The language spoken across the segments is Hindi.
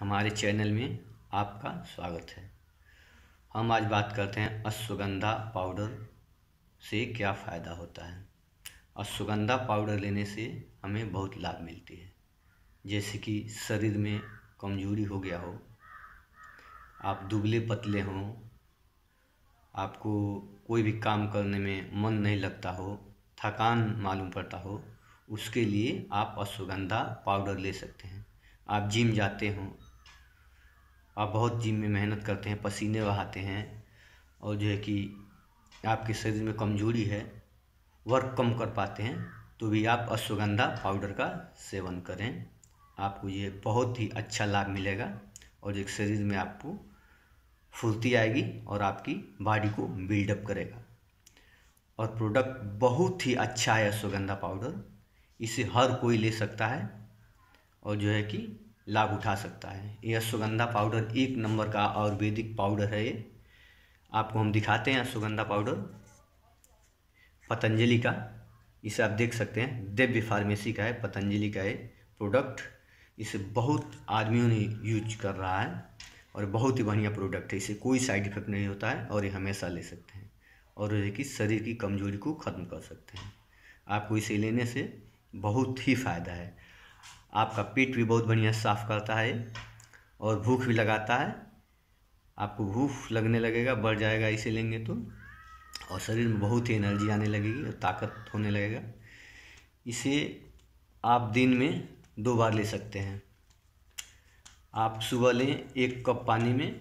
हमारे चैनल में आपका स्वागत है हम आज बात करते हैं अश्वगंधा पाउडर से क्या फ़ायदा होता है अश्वगंधा पाउडर लेने से हमें बहुत लाभ मिलती है जैसे कि शरीर में कमजोरी हो गया हो आप दुबले पतले हों आपको कोई भी काम करने में मन नहीं लगता हो थकान मालूम पड़ता हो उसके लिए आप अश्वगंधा पाउडर ले सकते हैं आप जिम जाते हों आप बहुत जिम में मेहनत करते हैं पसीने बहाते हैं और जो है कि आपके शरीर में कमजोरी है वर्क कम कर पाते हैं तो भी आप अश्वगंधा पाउडर का सेवन करें आपको ये बहुत ही अच्छा लाभ मिलेगा और एक शरीर में आपको फुर्ती आएगी और आपकी बॉडी को बिल्डअप करेगा और प्रोडक्ट बहुत ही अच्छा है अश्वगंधा पाउडर इसे हर कोई ले सकता है और जो है कि लाभ उठा सकता है यह सुगंधा पाउडर एक नंबर का आयुर्वेदिक पाउडर है ये आपको हम दिखाते हैं सुगंधा पाउडर पतंजलि का इसे आप देख सकते हैं दिव्य फार्मेसी का है पतंजलि का है प्रोडक्ट इसे बहुत आदमियों ने यूज कर रहा है और बहुत ही बढ़िया प्रोडक्ट है इसे कोई साइड इफेक्ट नहीं होता है और ये हमेशा ले सकते हैं और ये कि शरीर की कमजोरी को ख़त्म कर सकते हैं आपको इसे लेने से बहुत ही फ़ायदा है आपका पेट भी बहुत बढ़िया साफ करता है और भूख भी लगाता है आपको भूख लगने लगेगा बढ़ जाएगा इसे लेंगे तो और शरीर में बहुत ही एनर्जी आने लगेगी और ताकत होने लगेगा इसे आप दिन में दो बार ले सकते हैं आप सुबह लें एक कप पानी में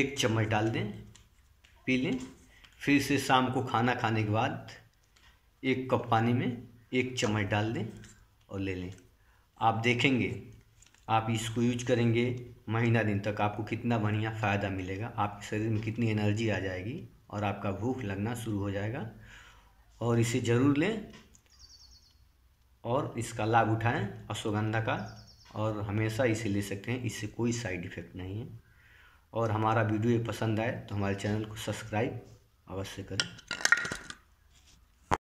एक चम्मच डाल दें पी लें फिर से शाम को खाना खाने के बाद एक कप पानी में एक चम्मच डाल दें और ले लें आप देखेंगे आप इसको यूज करेंगे महीना दिन तक आपको कितना बढ़िया फ़ायदा मिलेगा आपके शरीर में कितनी एनर्जी आ जाएगी और आपका भूख लगना शुरू हो जाएगा और इसे ज़रूर लें और इसका लाभ उठाएं अश्वगंधा का और हमेशा इसे ले सकते हैं इससे कोई साइड इफ़ेक्ट नहीं है और हमारा वीडियो ये पसंद आए तो हमारे चैनल को सब्सक्राइब अवश्य करें